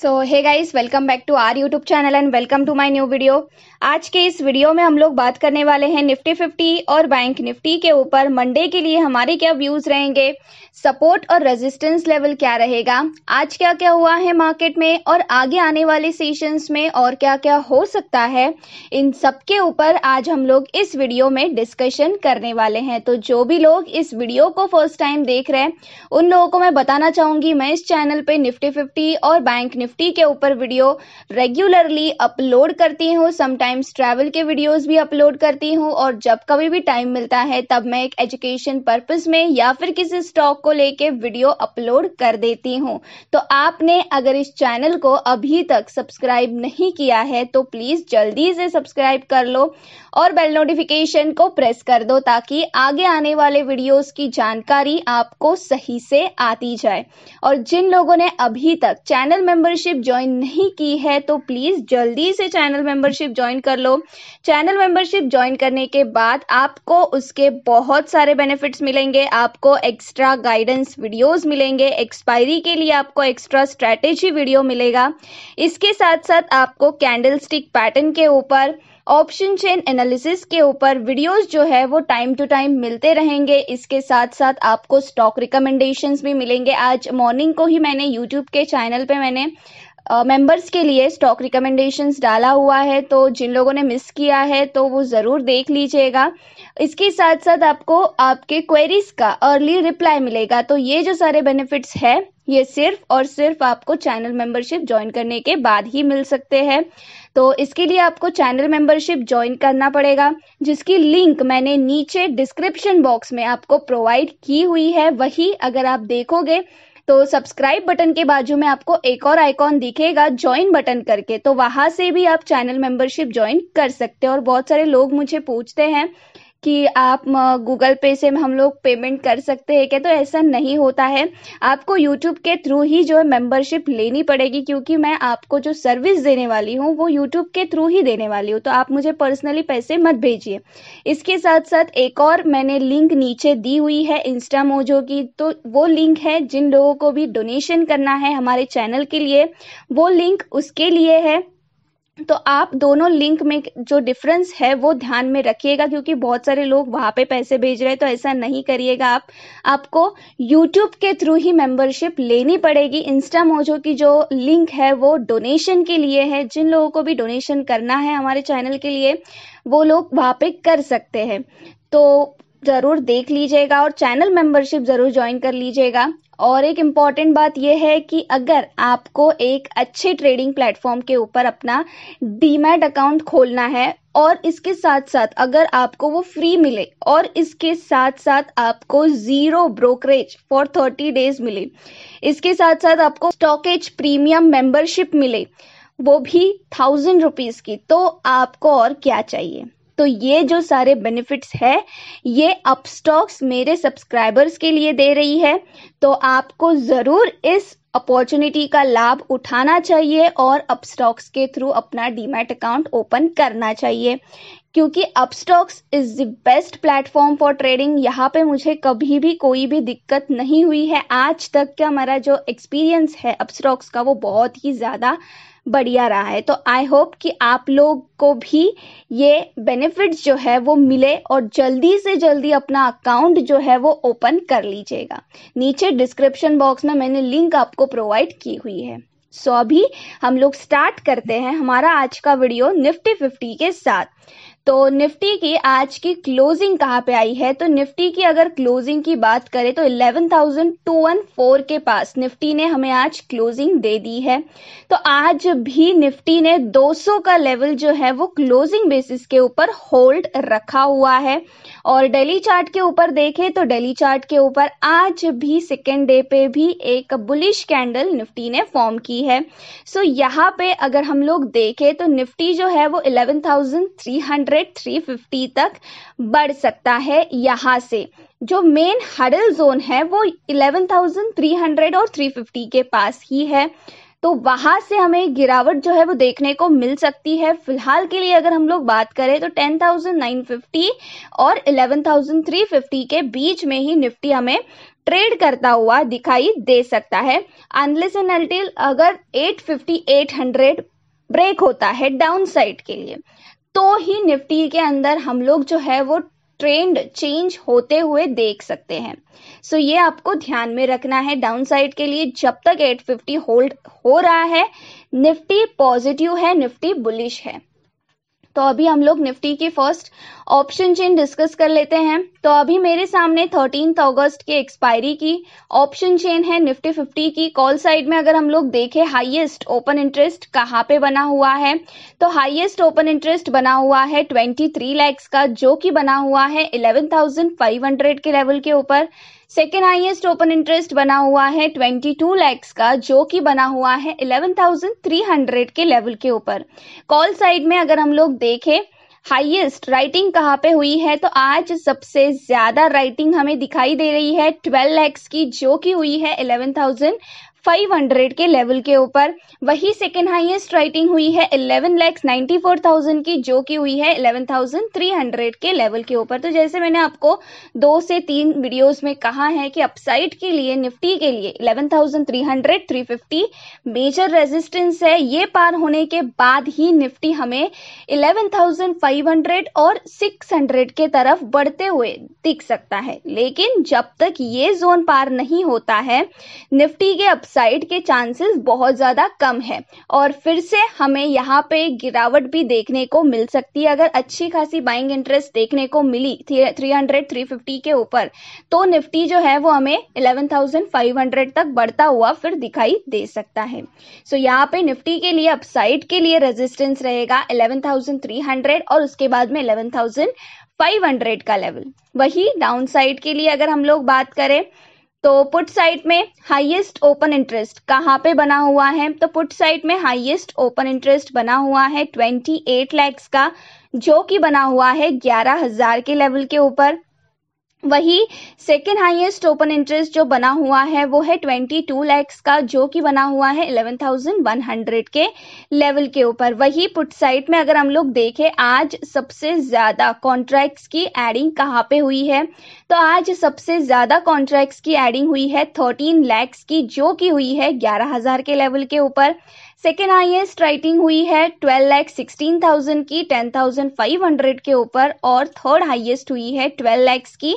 so hey guys welcome back to our YouTube channel and welcome to my new video आज के इस video में हम लोग बात करने वाले हैं निफ्टी फिफ्टी और बैंक निफ्टी के ऊपर मंडे के लिए हमारे क्या व्यूज रहेंगे सपोर्ट और रेजिस्टेंस लेवल क्या रहेगा आज क्या क्या हुआ है मार्केट में और आगे आने वाले सेशंस में और क्या क्या हो सकता है इन सब के ऊपर आज हम लोग इस वीडियो में डिस्कशन करने वाले हैं तो जो भी लोग इस वीडियो को फर्स्ट टाइम देख रहे हैं उन लोगों को मैं बताना चाहूंगी मैं इस चैनल पे निफ्टी फिफ्टी और बैंक निफ्टी निफ्टी के ऊपर वीडियो रेगुलरली अपलोड करती हूँ समटाइम्स ट्रैवल के वीडियोस भी अपलोड करती हूँ और जब कभी भी टाइम मिलता है तब मैं एक एजुकेशन पर्पज में या फिर किसी स्टॉक को लेके वीडियो अपलोड कर देती हूँ तो आपने अगर इस चैनल को अभी तक सब्सक्राइब नहीं किया है तो प्लीज जल्दी से सब्सक्राइब कर लो और बेल नोटिफिकेशन को प्रेस कर दो ताकि आगे आने वाले वीडियोस की जानकारी आपको सही से आती जाए और जिन लोगों ने अभी तक चैनल मेंबर मेंबरशिप ज्वाइन नहीं की है तो प्लीज़ जल्दी से चैनल मेंबरशिप ज्वाइन कर लो चैनल मेंबरशिप ज्वाइन करने के बाद आपको उसके बहुत सारे बेनिफिट्स मिलेंगे आपको एक्स्ट्रा गाइडेंस वीडियोस मिलेंगे एक्सपायरी के लिए आपको एक्स्ट्रा स्ट्रेटेजी वीडियो मिलेगा इसके साथ साथ आपको कैंडल स्टिक पैटर्न के ऊपर ऑप्शन चेन एनालिसिस के ऊपर वीडियोस जो है वो टाइम टू टाइम मिलते रहेंगे इसके साथ साथ आपको स्टॉक रिकमेंडेशन भी मिलेंगे आज मॉर्निंग को ही मैंने यूट्यूब के चैनल पे मैंने मेंबर्स uh, के लिए स्टॉक रिकमेंडेशन डाला हुआ है तो जिन लोगों ने मिस किया है तो वो ज़रूर देख लीजिएगा इसके साथ साथ आपको आपके क्वेरीज का अर्ली रिप्लाई मिलेगा तो ये जो सारे बेनिफिट्स है ये सिर्फ और सिर्फ आपको चैनल मेंबरशिप ज्वाइन करने के बाद ही मिल सकते हैं तो इसके लिए आपको चैनल मेंबरशिप ज्वाइन करना पड़ेगा जिसकी लिंक मैंने नीचे डिस्क्रिप्शन बॉक्स में आपको प्रोवाइड की हुई है वही अगर आप देखोगे तो सब्सक्राइब बटन के बाजू में आपको एक और आइकॉन दिखेगा ज्वाइन बटन करके तो वहां से भी आप चैनल मेंबरशिप ज्वाइन कर सकते हैं और बहुत सारे लोग मुझे पूछते हैं कि आप गूगल पे से हम लोग पेमेंट कर सकते हैं क्या तो ऐसा नहीं होता है आपको यूट्यूब के थ्रू ही जो है मेम्बरशिप लेनी पड़ेगी क्योंकि मैं आपको जो सर्विस देने वाली हूँ वो यूट्यूब के थ्रू ही देने वाली हूँ तो आप मुझे पर्सनली पैसे मत भेजिए इसके साथ साथ एक और मैंने लिंक नीचे दी हुई है इंस्टा मोजो की तो वो लिंक है जिन लोगों को भी डोनेशन करना है हमारे चैनल के लिए वो लिंक उसके लिए है तो आप दोनों लिंक में जो डिफरेंस है वो ध्यान में रखिएगा क्योंकि बहुत सारे लोग वहां पे पैसे भेज रहे हैं तो ऐसा नहीं करिएगा आप आपको यूट्यूब के थ्रू ही मेंबरशिप लेनी पड़ेगी इंस्टा मोजो की जो लिंक है वो डोनेशन के लिए है जिन लोगों को भी डोनेशन करना है हमारे चैनल के लिए वो लोग वहां पे कर सकते हैं तो ज़रूर देख लीजिएगा और चैनल मेंबरशिप ज़रूर ज्वाइन कर लीजिएगा और एक इम्पॉर्टेंट बात यह है कि अगर आपको एक अच्छे ट्रेडिंग प्लेटफॉर्म के ऊपर अपना डीमैट अकाउंट खोलना है और इसके साथ साथ अगर आपको वो फ्री मिले और इसके साथ साथ आपको zero brokerage for thirty days मिले इसके साथ साथ आपको स्टॉकेज प्रीमियम मेंबरशिप मिले वो भी थाउजेंड रुपीज़ की तो आपको और क्या चाहिए तो ये जो सारे बेनिफिट्स है ये अपस्टॉक्स मेरे सब्सक्राइबर्स के लिए दे रही है तो आपको ज़रूर इस अपॉर्चुनिटी का लाभ उठाना चाहिए और अपस्टॉक्स के थ्रू अपना डीमैट अकाउंट ओपन करना चाहिए क्योंकि Upstox is the best platform for trading यहाँ पे मुझे कभी भी कोई भी दिक्कत नहीं हुई है आज तक का हमारा जो एक्सपीरियंस है अपस्टॉक्स का वो बहुत ही ज़्यादा बढ़िया रहा है तो आई होप कि आप लोग को भी ये बेनिफिट्स जो है वो मिले और जल्दी से जल्दी अपना अकाउंट जो है वो ओपन कर लीजिएगा नीचे डिस्क्रिप्शन बॉक्स में मैंने लिंक आपको प्रोवाइड की हुई है सो so अभी हम लोग स्टार्ट करते हैं हमारा आज का वीडियो निफ्टी फिफ्टी के साथ तो निफ्टी की आज की क्लोजिंग कहाँ पे आई है तो निफ्टी की अगर क्लोजिंग की बात करें तो 11,214 के पास निफ्टी ने हमें आज क्लोजिंग दे दी है तो आज भी निफ्टी ने 200 का लेवल जो है वो क्लोजिंग बेसिस के ऊपर होल्ड रखा हुआ है और डेली चार्ट के ऊपर देखें तो डेली चार्ट के ऊपर आज भी सेकेंड डे पे भी एक बुलिश कैंडल निफ्टी ने फॉर्म की है सो यहाँ पे अगर हम लोग देखें तो निफ्टी जो है वो हंड्रेड 300 350 तक बढ़ सकता है यहाँ से जो मेन हडल जोन है वो 11,300 और 350 के पास ही है तो वहां से हमें गिरावट जो है वो देखने को मिल सकती है फिलहाल के लिए अगर हम लोग बात करें तो 10,950 और 11,350 के बीच में ही निफ्टी हमें ट्रेड करता हुआ दिखाई दे सकता है अनलेस एंड अल्टिल अगर 850 800 ब्रेक होता है डाउन साइड के लिए तो ही निफ्टी के अंदर हम लोग जो है वो ट्रेंड चेंज होते हुए देख सकते हैं सो so, ये आपको ध्यान में रखना है डाउनसाइड के लिए जब तक 850 होल्ड हो रहा है निफ्टी पॉजिटिव है निफ्टी बुलिश है तो अभी हम लोग निफ्टी की फर्स्ट ऑप्शन चेन डिस्कस कर लेते हैं तो अभी मेरे सामने थर्टीन अगस्त के एक्सपायरी की ऑप्शन चेन है निफ्टी फिफ्टी की कॉल साइड में अगर हम लोग देखें हाईएस्ट ओपन इंटरेस्ट कहाँ पे बना हुआ है तो हाईएस्ट ओपन इंटरेस्ट बना हुआ है ट्वेंटी थ्री लैक्स का जो कि बना हुआ है इलेवन थाउजेंड फाइव हंड्रेड के लेवल के ऊपर सेकेंड हाइएस्ट ओपन इंटरेस्ट बना हुआ है 22 लैक्स का जो कि बना हुआ है 11,300 के लेवल के ऊपर कॉल साइड में अगर हम लोग देखें हाईएस्ट राइटिंग कहाँ पे हुई है तो आज सबसे ज्यादा राइटिंग हमें दिखाई दे रही है 12 लैक्स की जो कि हुई है थाउजेंड 500 के लेवल के ऊपर वही सेकेंड हाइएस्ट राइटिंग हुई है 11 लैक्स 94,000 की जो कि हुई है 11,300 के लेवल के ऊपर तो जैसे मैंने आपको दो से तीन वीडियोस में कहा है कि अपसाइड के लिए निफ्टी के लिए 11,300 350 मेजर रेजिस्टेंस है ये पार होने के बाद ही निफ्टी हमें 11,500 और 600 के तरफ बढ़ते हुए दिख सकता है लेकिन जब तक ये जोन पार नहीं होता है निफ्टी के अपसाइड साइड के चांसेस बहुत ज़्यादा कम है और फिर से हमें यहाँ पे गिरावट भी देखने को मिल सकती है अगर अच्छी खासी बाइंग इंटरेस्ट देखने को मिली थ्री हंड्रेड थ्री फिफ्टी के ऊपर तो निफ्टी जो है वो हमें इलेवन थाउजेंड फाइव हंड्रेड तक बढ़ता हुआ फिर दिखाई दे सकता है सो so, यहाँ पे निफ्टी के लिए अपसाइड के लिए रेजिस्टेंस रहेगा इलेवन थाउजेंड थ्री हंड्रेड और उसके बाद में इलेवन थाउजेंड फाइव हंड्रेड का लेवल वही डाउनसाइड के लिए अगर हम लोग बात करें तो पुट साइड में हाईएस्ट ओपन इंटरेस्ट कहाँ पे बना हुआ है तो पुट साइड में हाईएस्ट ओपन इंटरेस्ट बना हुआ है 28 लाख का जो कि बना हुआ है ग्यारह हजार के लेवल के ऊपर वही सेकेंड हाईएस्ट ओपन इंटरेस्ट जो बना हुआ है वो है ट्वेंटी टू लैक्स का जो कि बना हुआ है इलेवन थाउजेंड वन हंड्रेड के लेवल के ऊपर वही पुट साइड में अगर हम लोग देखें आज सबसे ज्यादा कॉन्ट्रैक्ट्स की एडिंग कहाँ पे हुई है तो आज सबसे ज्यादा कॉन्ट्रैक्ट्स की एडिंग हुई है थर्टीन लैक्स की जो कि हुई है हजार के लेवल के ऊपर सेकेंड हाइएस्ट राइटिंग हुई है ट्वेल्व लैख सिक्सटीन थाउजेंड की टेन थाउजेंड फाइव हंड्रेड के ऊपर और थर्ड हाइएस्ट हुई है ट्वेल्व लैक्स की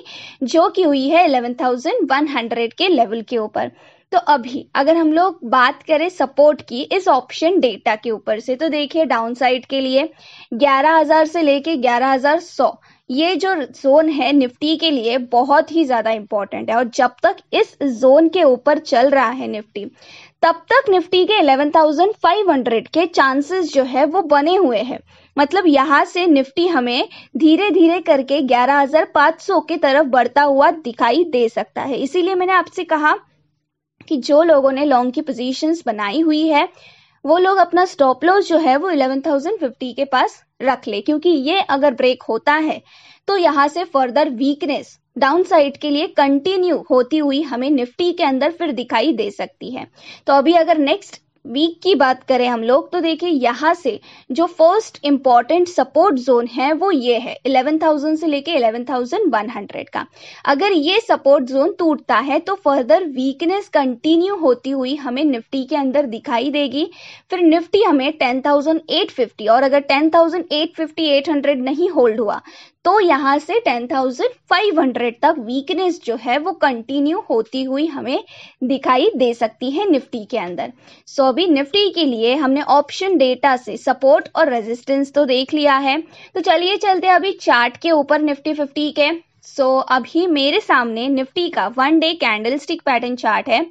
जो कि हुई है इलेवन थाउजेंड वन हंड्रेड के लेवल के ऊपर तो अभी अगर हम लोग बात करें सपोर्ट की इस ऑप्शन डेटा के ऊपर से तो देखिए डाउन साइड के लिए 11,000 से लेके 11,100 ये जो जोन है निफ्टी के लिए बहुत ही ज्यादा इंपॉर्टेंट है और जब तक इस जोन के ऊपर चल रहा है निफ्टी तब तक निफ्टी के 11,500 के चांसेस जो है वो बने हुए हैं मतलब यहाँ से निफ्टी हमें धीरे धीरे करके 11,500 के तरफ बढ़ता हुआ दिखाई दे सकता है इसीलिए मैंने आपसे कहा कि जो लोगों ने लॉन्ग की पोजीशंस बनाई हुई है वो लोग अपना स्टॉप लॉस जो है वो 11,050 के पास रख ले क्योंकि ये अगर ब्रेक होता है तो यहाँ से फर्दर वीकनेस डाउन साइड के लिए कंटिन्यू होती हुई हमें निफ्टी के अंदर फिर दिखाई दे सकती है तो अभी अगर नेक्स्ट वीक की बात करें हम लोग तो देखिए यहाँ से जो फर्स्ट इंपॉर्टेंट सपोर्ट जोन है वो ये है 11,000 से लेके 11,100 का अगर ये सपोर्ट जोन टूटता है तो फर्दर वीकनेस कंटिन्यू होती हुई हमें निफ्टी के अंदर दिखाई देगी फिर निफ्टी हमें 10,850 और अगर 10,850 800 नहीं होल्ड हुआ तो यहाँ से 10,500 तक वीकनेस जो है वो कंटिन्यू होती हुई हमें दिखाई दे सकती है निफ्टी के अंदर सो so, अभी निफ्टी के लिए हमने ऑप्शन डेटा से सपोर्ट और रेजिस्टेंस तो देख लिया है तो चलिए चलते अभी चार्ट के ऊपर निफ्टी फिफ्टी के सो so, अभी मेरे सामने निफ्टी का one day candle stick pattern chart है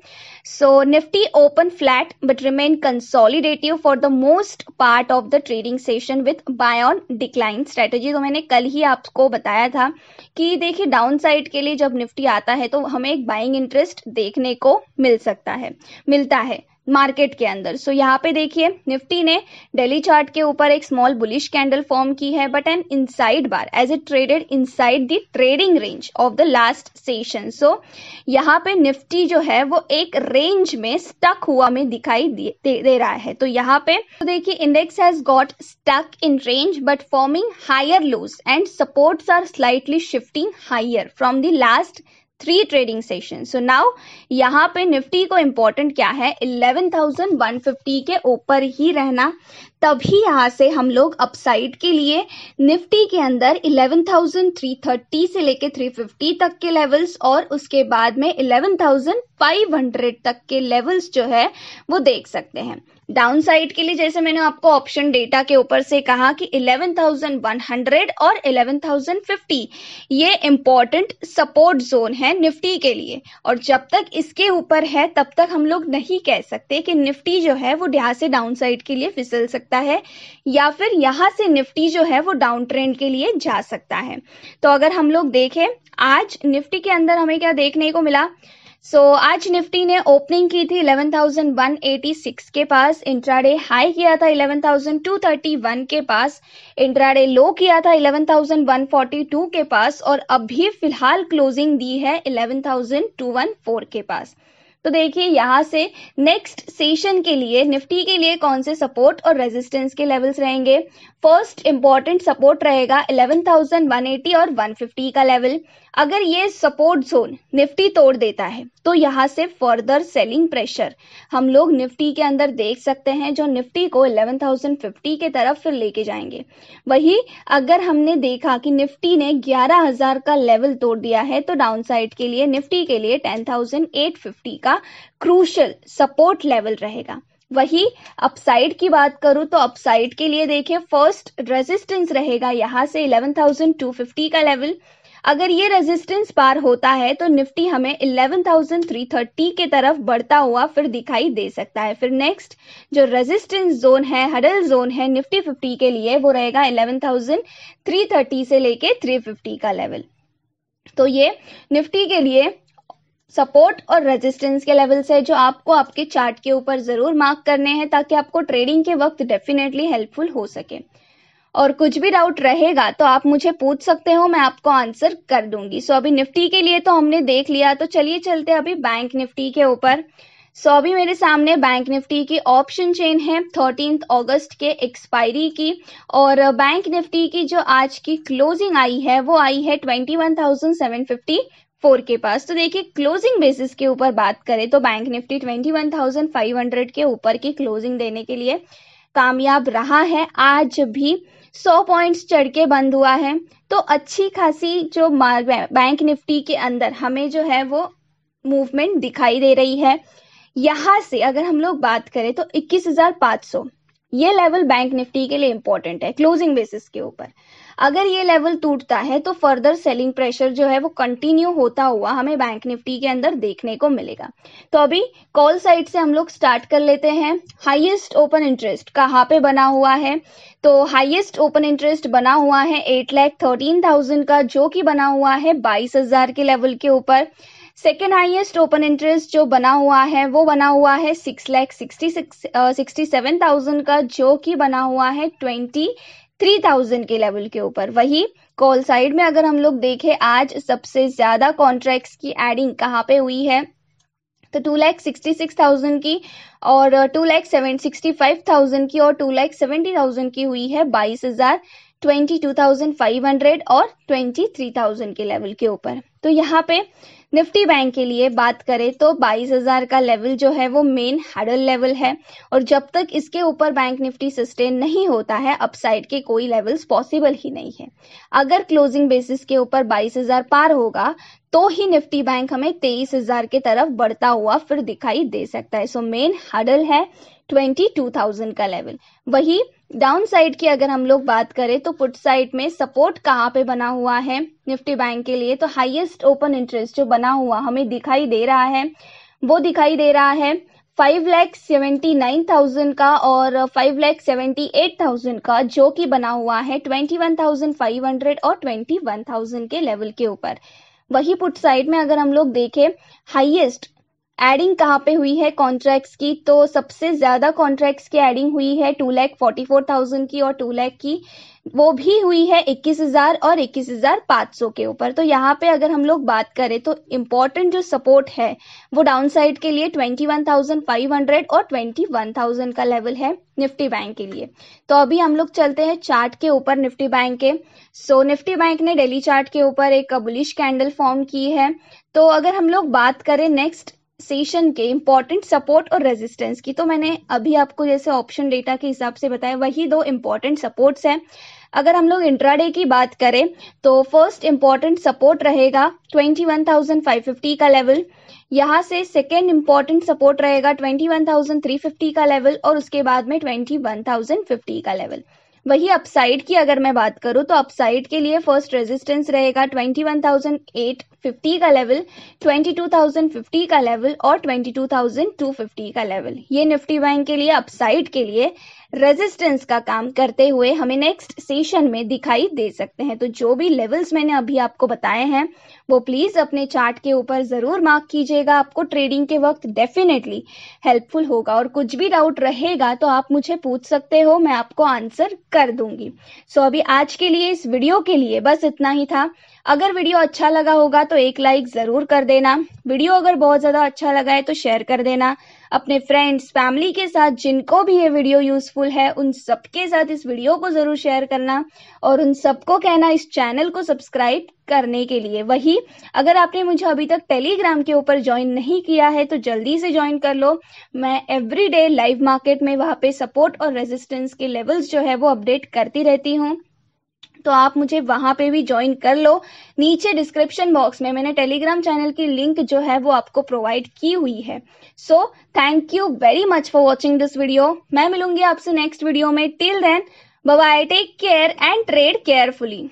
so Nifty open flat but remain consolidative for the most part of the trading session with buy on decline strategy तो मैंने कल ही आपको बताया था कि देखिए डाउन साइड के लिए जब निफ्टी आता है तो हमें एक बाइंग इंटरेस्ट देखने को मिल सकता है मिलता है मार्केट के अंदर सो so, यहाँ पे देखिए निफ्टी ने डेली चार्ट के ऊपर एक स्मॉल बुलिश कैंडल फॉर्म की है but an inside bar as a traded inside the trading range of the last session so यहाँ पे निफ्टी जो है वो एक रेंज में स्टक हुआ में दिखाई दे, दे, रहा है तो यहाँ पे तो देखिए index has got stuck in range but forming higher lows and supports are slightly shifting higher from the last three trading session so now यहाँ पे निफ्टी को इम्पोर्टेंट क्या है 11,150 के ऊपर ही रहना तभी यहाँ से हम लोग अपसाइड के लिए निफ्टी के अंदर 11,330 से लेके 350 तक के लेवल्स और उसके बाद में 11,500 तक के लेवल्स जो है वो देख सकते हैं डाउन साइड के लिए जैसे मैंने आपको ऑप्शन डेटा के ऊपर से कहा कि 11,100 और 11,050 ये इम्पोर्टेंट सपोर्ट जोन है निफ्टी के लिए और जब तक इसके ऊपर है तब तक हम लोग नहीं कह सकते कि निफ्टी जो है वो यहाँ से डाउन साइड के लिए फिसल सकते सकता है या फिर यहाँ से निफ्टी जो है वो डाउन ट्रेंड के लिए जा सकता है तो अगर हम लोग देखें आज निफ्टी के अंदर हमें क्या देखने को मिला सो so, आज निफ्टी ने ओपनिंग की थी 11,186 के पास इंट्राडे हाई किया था 11,231 के पास इंट्राडे लो किया था 11,142 के पास और अभी फिलहाल क्लोजिंग दी है 11,214 के पास तो देखिए यहाँ से नेक्स्ट सेशन के लिए निफ्टी के लिए कौन से सपोर्ट और रेजिस्टेंस के लेवल्स रहेंगे फर्स्ट इंपॉर्टेंट सपोर्ट रहेगा 11,180 और 150 का लेवल अगर ये सपोर्ट जोन निफ्टी तोड़ देता है तो यहाँ से फर्दर सेलिंग प्रेशर हम लोग निफ्टी के अंदर देख सकते हैं जो निफ्टी को 11,050 के तरफ फिर लेके जाएंगे वही अगर हमने देखा कि निफ्टी ने 11,000 का लेवल तोड़ दिया है तो डाउनसाइड के लिए निफ्टी के लिए 10,850 का क्रूशल सपोर्ट लेवल रहेगा वही अपसाइड की बात करूं तो अपसाइड के लिए देखें फर्स्ट रेजिस्टेंस रहेगा यहाँ से 11,250 का लेवल अगर ये रेजिस्टेंस पार होता है तो निफ्टी हमें 11,330 के तरफ बढ़ता हुआ फिर दिखाई दे सकता है फिर नेक्स्ट जो रेजिस्टेंस जोन है हडल जोन है निफ्टी 50 के लिए वो रहेगा 11,330 से लेके 350 का लेवल तो ये निफ्टी के लिए सपोर्ट और रेजिस्टेंस के लेवल से जो आपको आपके चार्ट के ऊपर जरूर मार्क करने हैं ताकि आपको ट्रेडिंग के वक्त डेफिनेटली हेल्पफुल हो सके और कुछ भी डाउट रहेगा तो आप मुझे पूछ सकते हो मैं आपको आंसर कर दूंगी सो अभी निफ्टी के लिए तो हमने देख लिया तो चलिए चलते अभी बैंक निफ्टी के ऊपर सो अभी मेरे सामने बैंक निफ्टी की ऑप्शन चेन है थर्टीन अगस्त के एक्सपायरी की और बैंक निफ्टी की जो आज की क्लोजिंग आई है वो आई है twenty one thousand seven fifty four के पास तो देखिए क्लोजिंग बेसिस के ऊपर बात करें तो bank Nifty twenty one thousand five hundred के ऊपर की क्लोजिंग देने के लिए कामयाब रहा है आज भी सौ पॉइंट्स चढ़ के बंद हुआ है तो अच्छी खासी जो बैंक निफ्टी के अंदर हमें जो है वो मूवमेंट दिखाई दे रही है यहां से अगर हम लोग बात करें तो सौ ये लेवल बैंक निफ्टी के लिए इंपॉर्टेंट है क्लोजिंग बेसिस के ऊपर अगर ये लेवल टूटता है तो फर्दर सेलिंग प्रेशर जो है वो कंटिन्यू होता हुआ हमें बैंक निफ्टी के अंदर देखने को मिलेगा तो अभी कॉल साइड से हम लोग स्टार्ट कर लेते हैं हाइएस्ट ओपन इंटरेस्ट कहाँ पे बना हुआ है तो हाइएस्ट ओपन इंटरेस्ट बना हुआ है एट लैख थर्टीन थाउजेंड का जो कि बना हुआ है बाईस हजार के लेवल के ऊपर सेकेंड हाइएस्ट ओपन इंटरेस्ट जो बना हुआ है वो बना हुआ है six lakh sixty six sixty seven thousand का जो कि बना हुआ है ट्वेंटी 3000 के लेवल के ऊपर वही कॉल साइड में अगर हम लोग देखें आज सबसे ज्यादा कॉन्ट्रैक्ट्स की एडिंग कहाँ पे हुई है तो two lakh sixty six thousand की और two lakh seven sixty five thousand की और टू लैख सेवेंटी थाउजेंड की हुई है बाईस हजार twenty two thousand five hundred और ट्वेंटी थ्री थाउजेंड के लेवल के ऊपर तो यहाँ पे निफ्टी बैंक के लिए बात करें तो 22,000 का लेवल जो है वो मेन हैडल लेवल है और जब तक इसके ऊपर बैंक निफ्टी सस्टेन नहीं होता है अपसाइड के कोई लेवल्स पॉसिबल ही नहीं है अगर क्लोजिंग बेसिस के ऊपर 22,000 पार होगा तो ही निफ्टी बैंक हमें 23,000 के तरफ बढ़ता हुआ फिर दिखाई दे सकता है सो मेन हडल है 22,000 का लेवल वही डाउन साइड की अगर हम लोग बात करें तो पुट साइड में सपोर्ट कहाँ पे बना हुआ है निफ्टी बैंक के लिए तो हाईएस्ट ओपन इंटरेस्ट जो बना हुआ हमें दिखाई दे रहा है वो दिखाई दे रहा है five lakh seventy nine thousand का और five lakh seventy eight thousand का जो कि बना हुआ है twenty one thousand five hundred और ट्वेंटी वन थाउजेंड के लेवल के ऊपर वही पुट साइड में अगर हम लोग देखें हाईएस्ट एडिंग कहाँ पे हुई है कॉन्ट्रैक्ट्स की तो सबसे ज़्यादा कॉन्ट्रैक्ट्स की एडिंग हुई है two lakh forty four thousand की और टू लैख की वो भी हुई है इक्कीस हज़ार और इक्कीस हज़ार पांच सौ के ऊपर तो यहाँ पे अगर हम लोग बात करें तो इम्पोर्टेंट जो सपोर्ट है वो डाउन साइड के लिए twenty one thousand five hundred और ट्वेंटी वन थाउजेंड का लेवल है निफ्टी बैंक के लिए तो अभी हम लोग चलते हैं चार्ट के ऊपर निफ्टी बैंक के सो so, निफ्टी बैंक ने डेली चार्ट के ऊपर एक बुलिश कैंडल फॉर्म की है तो अगर हम लोग बात करें नेक्स्ट सेशन के इम्पोर्टेंट सपोर्ट और रेजिस्टेंस की तो मैंने अभी आपको जैसे ऑप्शन डेटा के हिसाब से बताया वही दो इम्पोर्टेंट सपोर्ट्स हैं अगर हम लोग इंट्राडे की बात करें तो फर्स्ट इम्पोर्टेंट सपोर्ट रहेगा 21,550 का लेवल यहाँ से सेकेंड इम्पोर्टेंट सपोर्ट रहेगा 21,350 का लेवल और उसके बाद में 21,050 का लेवल वही अपसाइड की अगर मैं बात करूँ तो अपसाइड के लिए फर्स्ट रेजिस्टेंस रहेगा 21,850 का लेवल 22,050 का लेवल और 22,250 का लेवल ये निफ्टी बैंक के लिए अपसाइड के लिए रेजिस्टेंस का काम करते हुए हमें नेक्स्ट सेशन में दिखाई दे सकते हैं तो जो भी लेवल्स मैंने अभी आपको बताए हैं वो प्लीज़ अपने चार्ट के ऊपर ज़रूर मार्क कीजिएगा आपको ट्रेडिंग के वक्त डेफिनेटली हेल्पफुल होगा और कुछ भी डाउट रहेगा तो आप मुझे पूछ सकते हो मैं आपको आंसर कर दूंगी सो so, अभी आज के लिए इस वीडियो के लिए बस इतना ही था अगर वीडियो अच्छा लगा होगा तो एक लाइक ज़रूर कर देना वीडियो अगर बहुत ज़्यादा अच्छा लगा है तो शेयर कर देना अपने फ्रेंड्स फैमिली के साथ जिनको भी ये वीडियो यूज़फुल है उन सबके साथ इस वीडियो को ज़रूर शेयर करना और उन सबको कहना इस चैनल को सब्सक्राइब करने के लिए वही अगर आपने मुझे अभी तक टेलीग्राम के ऊपर ज्वाइन नहीं किया है तो जल्दी से ज्वाइन कर लो मैं एवरीडे लाइव मार्केट में वहाँ पे सपोर्ट और रेजिस्टेंस के लेवल्स जो है वो अपडेट करती रहती हूँ तो आप मुझे वहां पे भी ज्वाइन कर लो नीचे डिस्क्रिप्शन बॉक्स में मैंने टेलीग्राम चैनल की लिंक जो है वो आपको प्रोवाइड की हुई है so thank you very much for watching this video मैं मिलूंगी आपसे नेक्स्ट वीडियो में till then bye take care and trade carefully